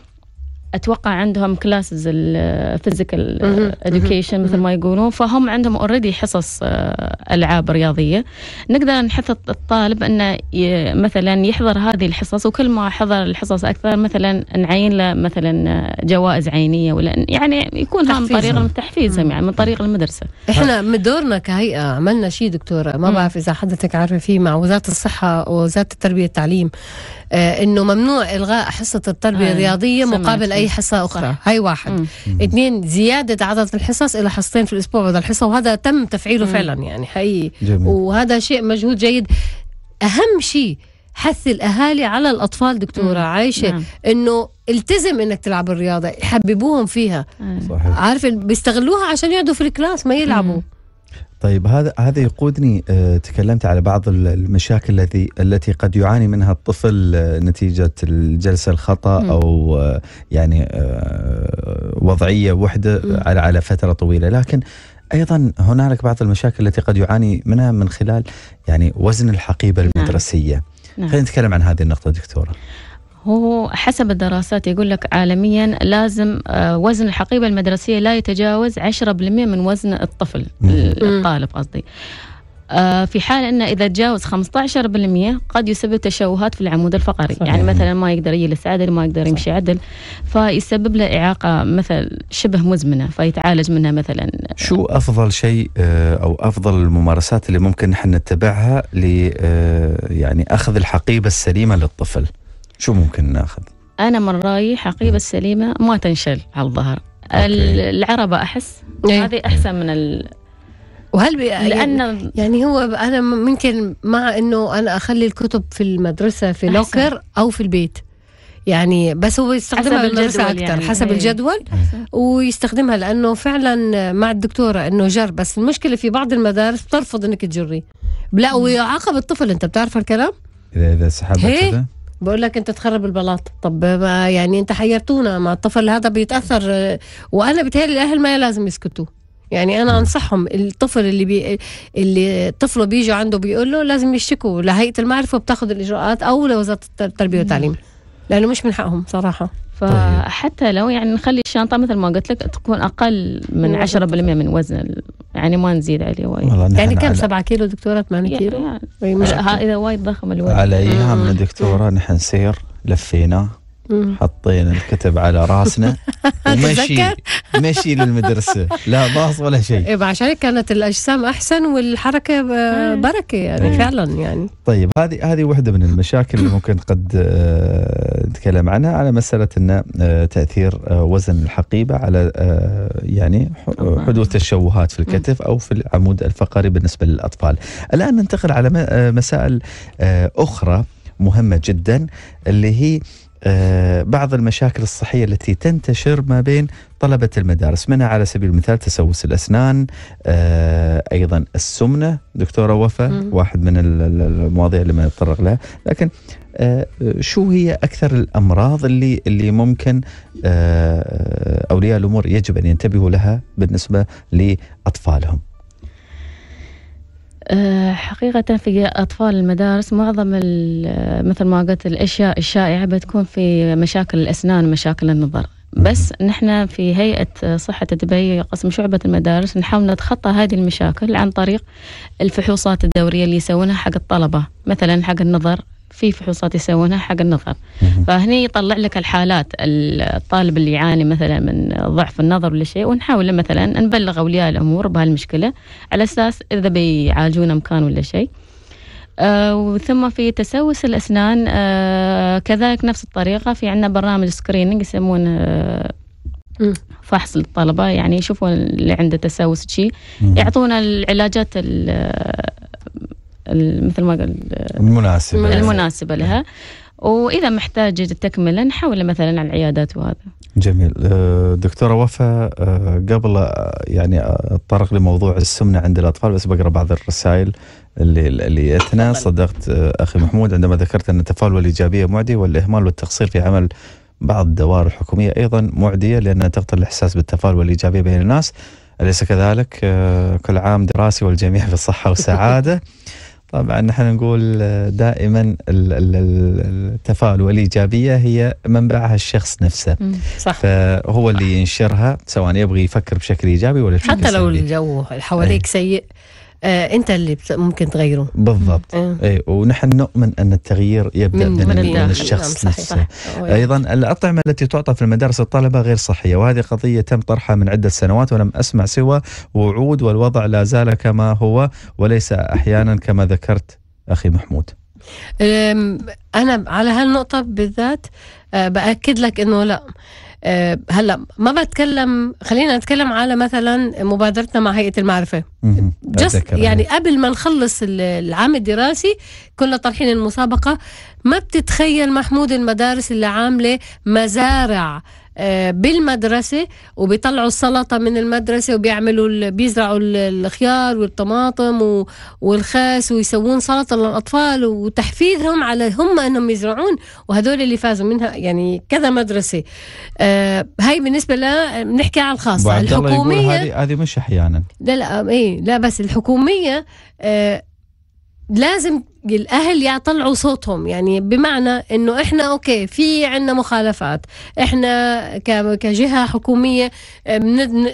اتوقع عندهم كلاسز الفيزيكال اديوكيشن مثل ما يقولون فهم عندهم اوريدي حصص آه، العاب رياضيه نقدر نحث الطالب انه مثلا يحضر هذه الحصص وكل ما حضر الحصص اكثر مثلا نعين له مثلا آه، جوائز عينيه ولا يعني يكون من طريق تحفيزهم يعني من طريق المدرسه احنا من دورنا كهيئه عملنا شيء دكتوره ما بعرف اذا حضرتك عارفه فيه مع وزاره الصحه ووزاره التربيه والتعليم آه، انه ممنوع الغاء حصه التربيه الرياضيه مقابل اي حصه اخرى هاي واحد اثنين زياده عدد الحصص الى حصتين في الاسبوع بدل الحصه وهذا تم تفعيله مم. فعلا يعني حقيقي جميل. وهذا شيء مجهود جيد اهم شيء حث الاهالي على الاطفال دكتوره مم. عايشه مم. انه التزم انك تلعب الرياضه يحببوهم فيها صحيح. عارف بيستغلوها عشان يقعدوا في الكلاس ما يلعبوا مم. طيب هذا هذا يقودني آه، تكلمت على بعض المشاكل التي التي قد يعاني منها الطفل آه، نتيجه الجلسه الخطا او آه، يعني وضعيه وحده على على فتره طويله لكن ايضا هنالك بعض المشاكل التي قد يعاني منها من خلال يعني وزن الحقيبه نعم. المدرسيه نعم. خلينا نتكلم عن هذه النقطه دكتوره هو حسب الدراسات يقول لك عالميا لازم آه، وزن الحقيبة المدرسية لا يتجاوز 10% من وزن الطفل الطالب قصدي آه، في حال انه اذا تجاوز 15% قد يسبب تشوهات في العمود الفقري، صحيح. يعني مثلا ما يقدر يجلس عدل، ما يقدر يمشي عدل، فيسبب له اعاقه مثل شبه مزمنه فيتعالج منها مثلا. شو افضل شيء آه، او افضل الممارسات اللي ممكن نحن نتبعها ل يعني اخذ الحقيبه السليمه للطفل؟ شو ممكن ناخذ؟ انا من رايي حقيبه سليمه ما تنشل على الظهر العربه احس إيه. هذه احسن من ال... وهل بي... لأن يعني, يعني هو انا ممكن مع انه انا اخلي الكتب في المدرسه في لوكر او في البيت يعني بس هو يستخدمها بالمدرسة أكثر يعني. حسب هي. إيه. الجدول ويستخدمها لأنه فعلا مع الدكتورة أنه جر بس المشكلة في بعض المدارس بترفض أنك تجري لا ويعاقب الطفل أنت بتعرف هالكلام؟ إذا إذا سحبت إيه. كذا بقول لك انت تخرب البلاط طب ما يعني انت حيرتونا ما الطفل هذا بيتاثر وانا بتهيألي الاهل ما لازم يسكتوا يعني انا انصحهم الطفل اللي بي... اللي طفله بيجي عنده بيقول له لازم يشتكوا لهيئه المعرفه وبتاخذ الاجراءات او لوزاره التربيه والتعليم لانه مش من حقهم صراحه طيب. فحتى لو يعني نخلي الشنطة مثل ما قلت لك تكون أقل من 10% من وزن يعني ما نزيد عليه وايد يعني كم 7 كيلو دكتورة 8 كيلو؟ يعني مش إذا وايد ضخم الوزن على أيام آه. دكتورة نحن سير لفينا حطينا الكتب على راسنا ومشي مشي للمدرسه لا باص ولا شيء إيه، عشان كانت الاجسام احسن والحركه بركه يعني أيه. فعلا يعني طيب هذه هذه واحده من المشاكل اللي ممكن قد آه، نتكلم عنها على مساله ان آه، تاثير آه، وزن الحقيبه على يعني حدوث تشوهات في الكتف او في العمود الفقري بالنسبه للاطفال الان ننتقل على مسائل اخرى مهمه جدا اللي هي آه، بعض المشاكل الصحية التي تنتشر ما بين طلبة المدارس منها على سبيل المثال تسوس الأسنان آه، أيضا السمنة دكتورة وفاء واحد من المواضيع اللي ما نتطرق لها لكن آه، شو هي أكثر الأمراض اللي اللي ممكن أولياء الأمور يجب أن ينتبهوا لها بالنسبة لأطفالهم أه، حقيقة في أطفال المدارس معظم مثل ما قلت الأشياء الشائعة بتكون في مشاكل الأسنان ومشاكل النظر بس نحن في هيئة صحة دبي قسم شعبة المدارس نحاول نتخطى هذه المشاكل عن طريق الفحوصات الدورية اللي يسوونها حق الطلبة مثلا حق النظر في فحوصات يسوونها حق النظر فهني يطلع لك الحالات الطالب اللي يعاني مثلا من ضعف النظر ولا شيء ونحاول مثلا نبلغ اولياء الامور بهالمشكله على اساس اذا بيعالجون مكان ولا شيء آه وثم في تسوس الاسنان آه كذلك نفس الطريقه في عندنا برنامج سكريننج يسمونه آه فحص للطلبة يعني يشوفون اللي عنده تسوس شيء يعطونا العلاجات مثل ما قال المناسبة المناسبة لها واذا محتاج تكمله نحول مثلا على العيادات وهذا جميل أه، دكتوره وفاء أه، قبل أه، يعني اتطرق لموضوع السمنه عند الاطفال بس بقرا بعض الرسائل اللي اللي اتنا صدقت اخي محمود عندما ذكرت ان التفاؤل والايجابيه معدي والاهمال والتقصير في عمل بعض الدوائر الحكوميه ايضا معديه لانها تقتل الاحساس بالتفاؤل والايجابيه بين الناس اليس كذلك كل عام دراسي والجميع بالصحه والسعاده طبعا نحن نقول آه، دائما التفاؤل والايجابيه هي منبعها الشخص نفسه صح فهو اللي ينشرها سواء يبغى يفكر بشكل ايجابي ولا بشكل حتى لو الجو حواليك إيه. سيء آه انت اللي ممكن تغيره بالضبط آه. اي ونحن نؤمن ان التغيير يبدا من, من, من الشخص نعم، نفسه صحيح. ايضا الاطعمه التي تعطى في المدارس الطلبه غير صحيه وهذه قضيه تم طرحها من عده سنوات ولم اسمع سوى وعود والوضع لا زال كما هو وليس احيانا كما ذكرت اخي محمود انا على هالنقطه بالذات آه، باكد لك انه لا آه، هلا ما بتكلم خلينا نتكلم على مثلا مبادرتنا مع هيئه المعرفه يعني أيوة. قبل ما نخلص العام الدراسي كنا طرحين المسابقه ما بتتخيل محمود المدارس اللي عامله مزارع آه، بالمدرسة وبيطلعوا السلطة من المدرسة وبيعملوا بيزرعوا الخيار والطماطم والخس ويسوون سلطة للأطفال وتحفيزهم على هم أنهم يزرعون وهدول اللي فازوا منها يعني كذا مدرسة آه، هاي بالنسبة لا بنحكي على الخاصة الحكومية هذه هذه مش أحيانا لا لا إيه لا بس الحكومية آه، لازم الاهل يطلعوا صوتهم يعني بمعنى انه احنا اوكي في عندنا مخالفات احنا كجهه حكوميه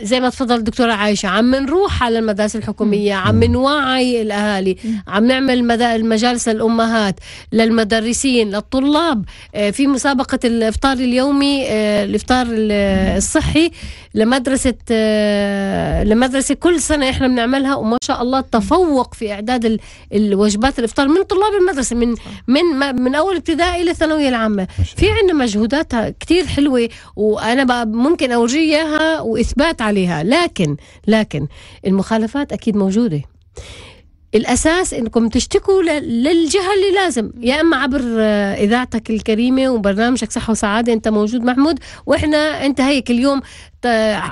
زي ما تفضل الدكتوره عايشه عم نروح على المدارس الحكوميه عم نوعي الاهالي عم نعمل مجالس الامهات للمدرسين للطلاب آه، في مسابقه الافطار اليومي آه، الافطار الصحي لمدرسه آه، لمدرسه كل سنه احنا بنعملها وما شاء الله تفوق في اعداد الوجبات الافطار من طلاب المدرسه من من من اول ابتدائي للثانويه العامه في عندنا مجهودات كثير حلوه وانا ممكن اورجيها اياها واثبات عليها لكن لكن المخالفات اكيد موجوده الاساس انكم تشتكوا للجهه اللي لازم يا اما عبر اذاعتك الكريمه وبرنامجك صحه وسعاده انت موجود محمود واحنا انت هيك اليوم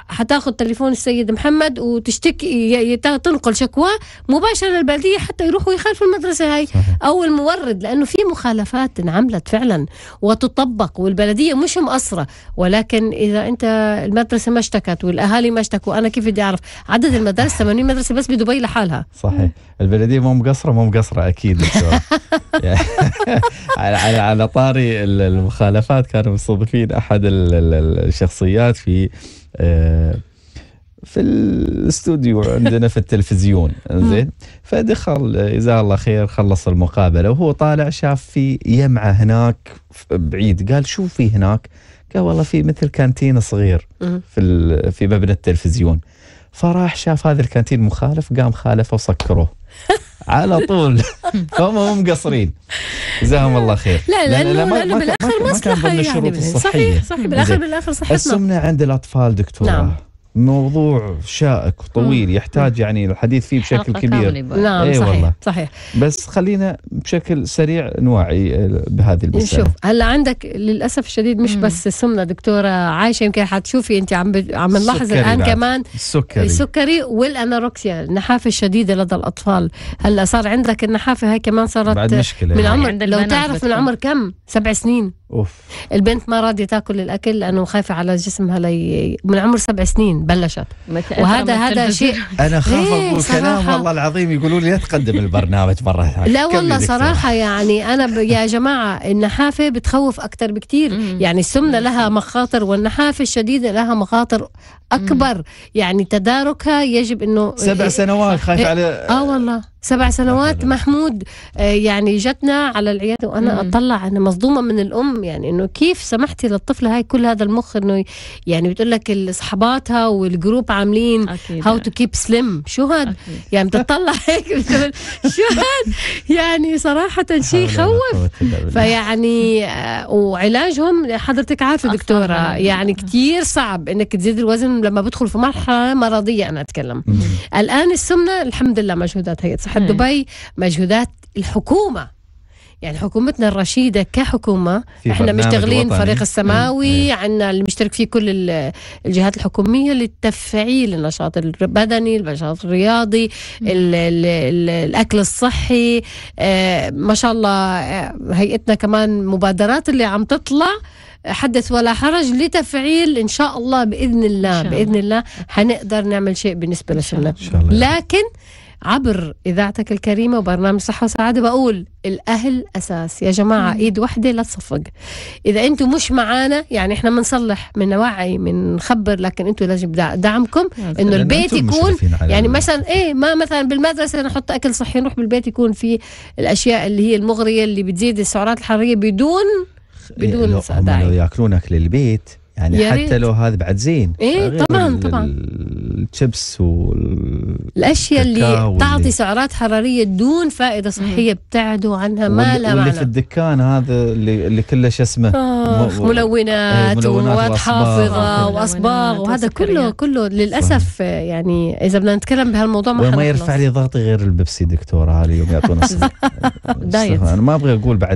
حتاخذ تليفون السيد محمد وتشتكي تنقل شكوى مباشره للبلديه حتى يروحوا يخالفوا المدرسه هاي او المورد لانه في مخالفات انعملت فعلا وتطبق والبلديه مش مقصره ولكن اذا انت المدرسه ما اشتكت والاهالي ما اشتكوا انا كيف بدي اعرف عدد المدارس 80 مدرسه بس بدبي لحالها صحيح البلديه مو مقصره مو مقصره اكيد يعني على على طاري المخالفات كانوا مستضيفين احد الشخصيات في آه، في الاستوديو عندنا في التلفزيون زين فدخل جزاه الله خير خلص المقابله وهو طالع شاف في يمعه هناك بعيد قال شو في هناك؟ قال والله في مثل كانتين صغير في في مبنى التلفزيون فراح شاف هذا الكانتين مخالف قام خالفه وسكروه على طول فهم هم مقصرين جزاهم الله خير لا لانه لا لا لانه بالاخر مصلحه يعني صحيح صحيح بالاخر بالاخر صحتنا السمنه عند الاطفال دكتوره نعم. موضوع شائك وطويل يحتاج يعني الحديث فيه بشكل كبير نعم أي صحيح والله. صحيح بس خلينا بشكل سريع نوعي آه، بهذه المساله شوف هلا عندك للاسف الشديد مش مم. بس السمنه دكتوره عايشه يمكن حتشوفي انت عم عم نلاحظ الان نعم. كمان السكري السكري والاناروكسيا النحافه الشديده لدى الاطفال هلا صار عندك النحافه هاي كمان صارت بعد مشكله من يعني عمر لو تعرف من عمر كم سبع سنين اوف البنت ما راضيه تاكل الاكل لانه خايفه على جسمها لي من عمر سبع سنين بلشت وهذا هذا شيء انا خاف إيه، اقول كلام والله العظيم يقولوا لي لا تقدم البرنامج مره ثانيه لا والله صراحه يعني انا ب... يا جماعه النحافه بتخوف اكثر بكثير يعني السمنه لها مخاطر والنحافه الشديده لها مخاطر اكبر يعني تداركها يجب انه سبع سنوات خايف إيه. على اه والله سبع سنوات محمود آه، يعني جتنا على العياده وانا مم. اطلع انا مصدومه من الام يعني انه كيف سمحتي للطفله هاي كل هذا المخ انه يعني بتقول لك صحباتها والجروب عاملين هاو تو كيب سليم شو هاد أكيد. يعني بتطلع هيك بتقول شو هاد يعني صراحه شيء يخوف فيعني آه، وعلاجهم حضرتك عارفه دكتوره يعني كثير صعب انك تزيد الوزن لما بدخل في مرحله مرضيه انا اتكلم مم. الان السمنه الحمد لله مجهودات هي صحة دبي مجهودات الحكومة يعني حكومتنا الرشيدة كحكومة احنا مشتغلين فريق السماوي عندنا اللي مشترك فيه كل الجهات الحكومية للتفعيل النشاط البدني النشاط الرياضي الـ الـ الـ الأكل الصحي آه، ما شاء الله آه، هيئتنا كمان مبادرات اللي عم تطلع حدث ولا حرج لتفعيل ان شاء الله باذن الله الله. باذن الله حنقدر نعمل شيء بالنسبه للشباب لكن عبر إذاعتك الكريمة وبرنامج صحة وسعادة بقول الأهل أساس يا جماعة إيد واحدة لا تصفق إذا أنتم مش معانا يعني إحنا بنصلح من نوعي من نخبر لكن أنتم لازم دعمكم إنه البيت يكون يعني مثلا إيه ما مثلا بالمدرسة نحط أكل صحي نروح بالبيت يكون في الأشياء اللي هي المغرية اللي بتزيد السعرات الحرارية بدون بدون إيه، هم لو ياكلون أكل البيت يعني ياريت. حتى لو هذا بعد زين ايه يعني طبعا طبعا الشيبس والاشياء اللي تعطي سعرات حراريه دون فائده صحيه ابتعدوا عنها ما لها معنى اللي في الدكان هذا اللي, اللي كله شو اسمه آه ملونات, ومواد حافظه واصباغ وهذا كله كله للاسف يعني اذا بدنا نتكلم بهالموضوع ما وما يرفع لي ضغطي غير البيبسي دكتور هذا اليوم يعطونا دايت انا ما ابغى اقول بعد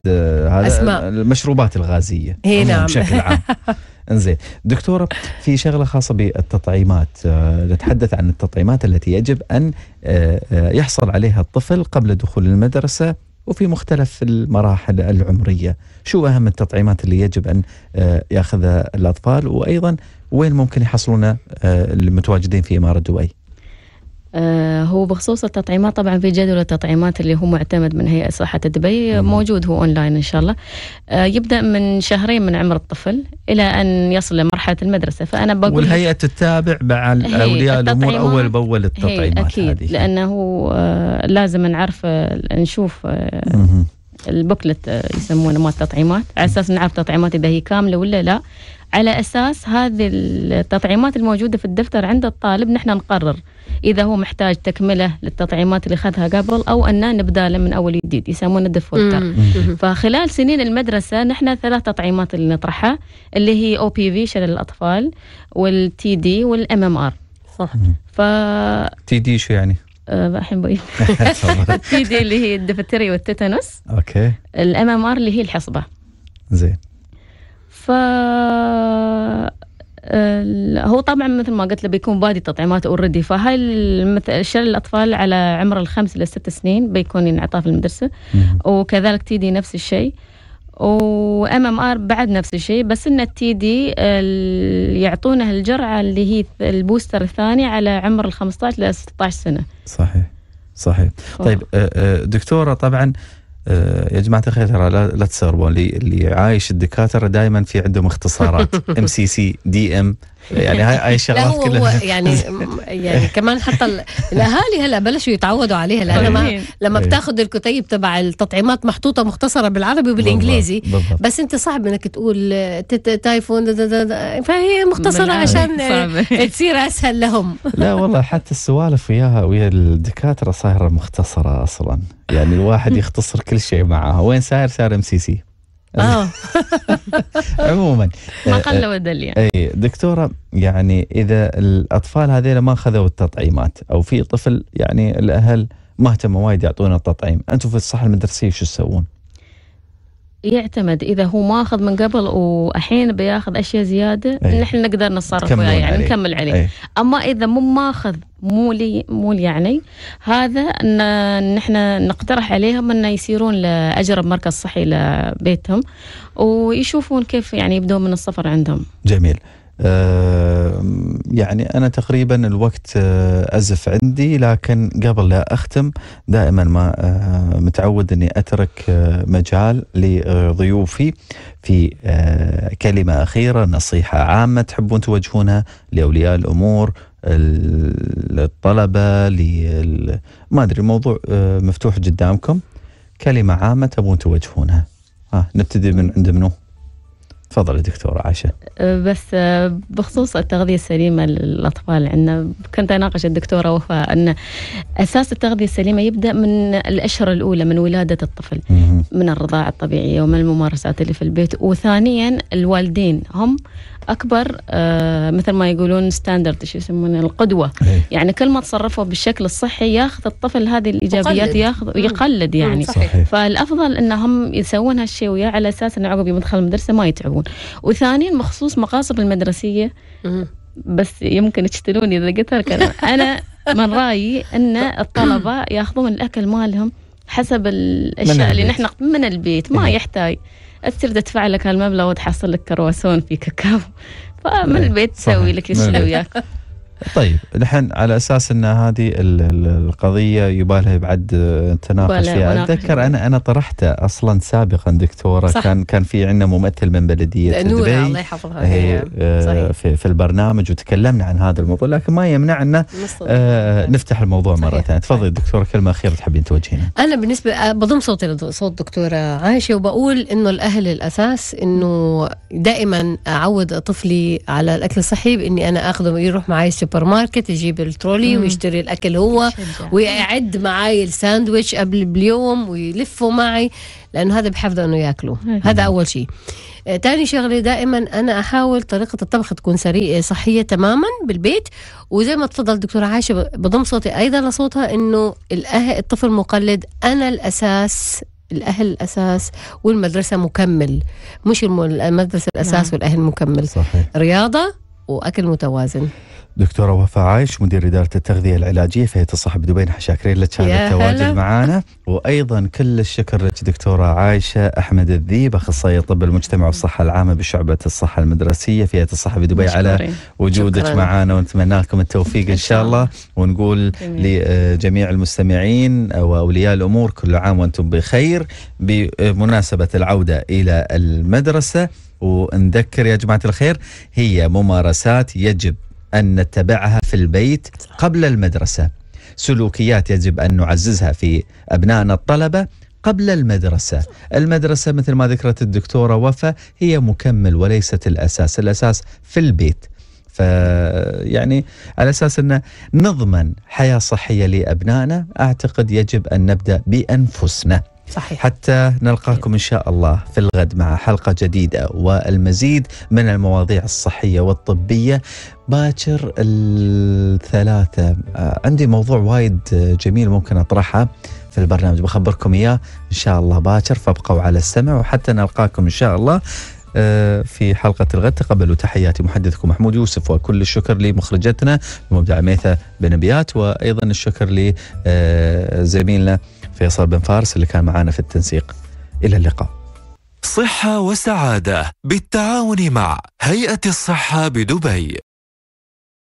هذا المشروبات الغازيه هي إيه، نعم بشكل عام انزين دكتوره في شغله خاصه بالتطعيمات آه، نتحدث عن التطعيمات التي يجب ان آه، آه، يحصل عليها الطفل قبل دخول المدرسه وفي مختلف المراحل العمريه شو اهم التطعيمات اللي يجب ان ياخذها الاطفال وايضا وين ممكن يحصلون المتواجدين في اماره دبي آه، هو بخصوص التطعيمات طبعا في جدول التطعيمات اللي هو معتمد من هيئة صحة دبي موجود هو أونلاين إن شاء الله آه، يبدأ من شهرين من عمر الطفل إلى أن يصل لمرحلة المدرسة فأنا بقول والهيئة تتابع مع أولياء الأمور أول بأول التطعيمات أكيد هذه. لأنه آه، لازم نعرف نشوف البوكلت يسمونه مال التطعيمات على اساس نعرف تطعيمات اذا هي كامله ولا لا على أساس هذه التطعيمات الموجودة في الدفتر عند الطالب نحن نقرر إذا هو محتاج تكملة للتطعيمات اللي أخذها قبل أو أن نبدأ له من أول جديد يسمونه الدفولتر فخلال سنين المدرسة نحن ثلاث تطعيمات اللي نطرحها اللي هي أو بي في شلل الأطفال والتي دي والام ام ار صح ف تي دي شو يعني؟ الحين بقول تي دي اللي هي الدفتري والتيتانوس اوكي الام ام ار اللي هي الحصبه زين ف هو طبعا مثل ما قلت له بيكون بادي تطعيمات اوريدي فهاي الشيء الاطفال على عمر الخمس الى ست سنين بيكون ينعطى في المدرسه وكذلك تيدي نفس الشيء وام ام ار بعد نفس الشيء بس ان التي دي يعطونه الجرعه اللي هي البوستر الثاني على عمر ال 15 ل 16 سنه. صحيح صحيح. طيب دكتوره طبعا آه، يا جماعه الخير ترى لا لا اللي اللي عايش الدكاتره دائما في عندهم اختصارات ام سي سي دي ام يعني هاي هاي الشغلات كلها هو يعني يعني كمان حتى الاهالي هلا بلشوا يتعودوا عليها لانه ما طيب. لما إيه. بتاخذ الكتيب تبع التطعيمات محطوطه مختصره بالعربي وبالانجليزي بالضبط. بس انت صعب انك تقول تايفون فهي مختصره عشان تصير اسهل لهم لا والله حتى السوالف وياها ويا الدكاتره صايره مختصره اصلا يعني الواحد يختصر كل شيء معها وين ساير ساير ام سي سي اه, آه. عموما ما آه، ودل يعني اي دكتوره يعني اذا الاطفال هذول ما اخذوا التطعيمات او في طفل يعني الاهل ما اهتموا وايد يعطونا التطعيم انتم في الصحه المدرسيه شو تسوون؟ يعتمد اذا هو ماخذ من قبل واحين بياخذ اشياء زياده أيه. نحن نقدر نتصرف وياه يعني عليه. نكمل عليه أيه. اما اذا مو ماخذ مو لي مو يعني هذا ان نحن نقترح عليهم انه يسيرون لاجرب مركز صحي لبيتهم ويشوفون كيف يعني يبدون من الصفر عندهم جميل آه، يعني أنا تقريبا الوقت آه، أزف عندي لكن قبل لا أختم دائما ما آه، متعود أني أترك مجال لضيوفي في كلمة أخيرة نصيحة عامة تحبون توجهونها لأولياء الأمور للطلبة لل... ما أدري الموضوع مفتوح قدامكم كلمة عامة تبون توجهونها ها نبتدي من عند منو؟ تفضلي دكتورة عائشة أه، بس أه، بخصوص التغذية السليمة للأطفال عندنا كنت أناقش الدكتورة وفاء أن أساس التغذية السليمة يبدأ من الأشهر الأولى من ولادة الطفل من الرضاعة الطبيعية ومن الممارسات اللي في البيت وثانيا الوالدين هم اكبر آه، مثل ما يقولون ستاندرد شو يسمونه القدوه أي. يعني كل ما تصرفوا بالشكل الصحي ياخذ الطفل هذه الايجابيات ياخذ ويقلد يعني صحيح. فالافضل انهم يسوون هالشيء وياه على اساس انه عقب يدخل المدرسه ما يتعبون وثانيا بخصوص مقاصب المدرسيه بس يمكن تشتلوني اذا قلتها انا من رايي ان الطلبه ياخذون الاكل مالهم حسب الاشياء اللي نحن من البيت ما إيه. يحتاج تصير تدفع لك هالمبلغ وتحصل لك كرواسون في كاكاو فمن إيه، البيت تسوي لك ايش وياك طيب نحن على اساس ان هذه القضيه يبالها بعد آه، تناقش فيها اتذكر انا انا طرحته اصلا سابقا دكتوره صح. كان كان في عندنا ممثل من بلديه دبي الله يحفظها هي إيه، آه، في, في البرنامج وتكلمنا عن هذا الموضوع لكن ما يمنع ان آه، نفتح الموضوع مره ثانيه تفضلي دكتوره كلمه اخيره تحبين توجهينها انا بالنسبه بضم صوتي لصوت دكتوره عايشه وبقول انه الاهل الاساس انه دائما اعود طفلي على الاكل الصحي باني انا اخذه يروح معي السوبر ماركت يجيب الترولي مم. ويشتري الاكل هو ويعد معي الساندويتش قبل بيوم ويلفه معي لانه هذا بحفظه انه ياكله هذا اول شيء ثاني آه، شغله دائما انا احاول طريقه الطبخ تكون سريعه آه، صحيه تماما بالبيت وزي ما تفضل دكتوره عائشه بضم صوتي ايضا لصوتها انه الاهل الطفل مقلد انا الاساس الاهل الاساس والمدرسه مكمل مش المدرسه الاساس نعم. والاهل مكمل صحيح. رياضه واكل متوازن دكتوره وفاء عايش مدير اداره التغذيه العلاجيه في هيئه الصحه بدبي نحن شاكرين لك على التواجد معنا وايضا كل الشكر لك دكتوره عايشه احمد الذيب اخصائيه طب المجتمع والصحه العامه بشعبه الصحه المدرسيه في هيئه الصحه بدبي على وجودك معنا ونتمنى لكم التوفيق ان شاء الله ونقول جميل. لجميع المستمعين واولياء الامور كل عام وانتم بخير بمناسبه العوده الى المدرسه ونذكر يا جماعه الخير هي ممارسات يجب أن نتبعها في البيت قبل المدرسة سلوكيات يجب أن نعززها في أبنائنا الطلبة قبل المدرسة المدرسة مثل ما ذكرت الدكتورة وفا هي مكمل وليست الأساس الأساس في البيت فيعني على اساس انه نضمن حياه صحيه لابنائنا اعتقد يجب ان نبدا بانفسنا صحيح حتى نلقاكم إن شاء الله في الغد مع حلقة جديدة والمزيد من المواضيع الصحية والطبية باكر الثلاثة آه، عندي موضوع وايد جميل ممكن أطرحه في البرنامج بخبركم إياه إن شاء الله باكر فابقوا على السمع وحتى نلقاكم إن شاء الله آه، في حلقة الغد تقبلوا تحياتي محدثكم محمود يوسف وكل الشكر لمخرجتنا المبدعة ميثة بنبيات وأيضا الشكر لزميلنا آه، فيصل بن فارس اللي كان معنا في التنسيق إلى اللقاء صحة وسعادة بالتعاون مع هيئة الصحة بدبي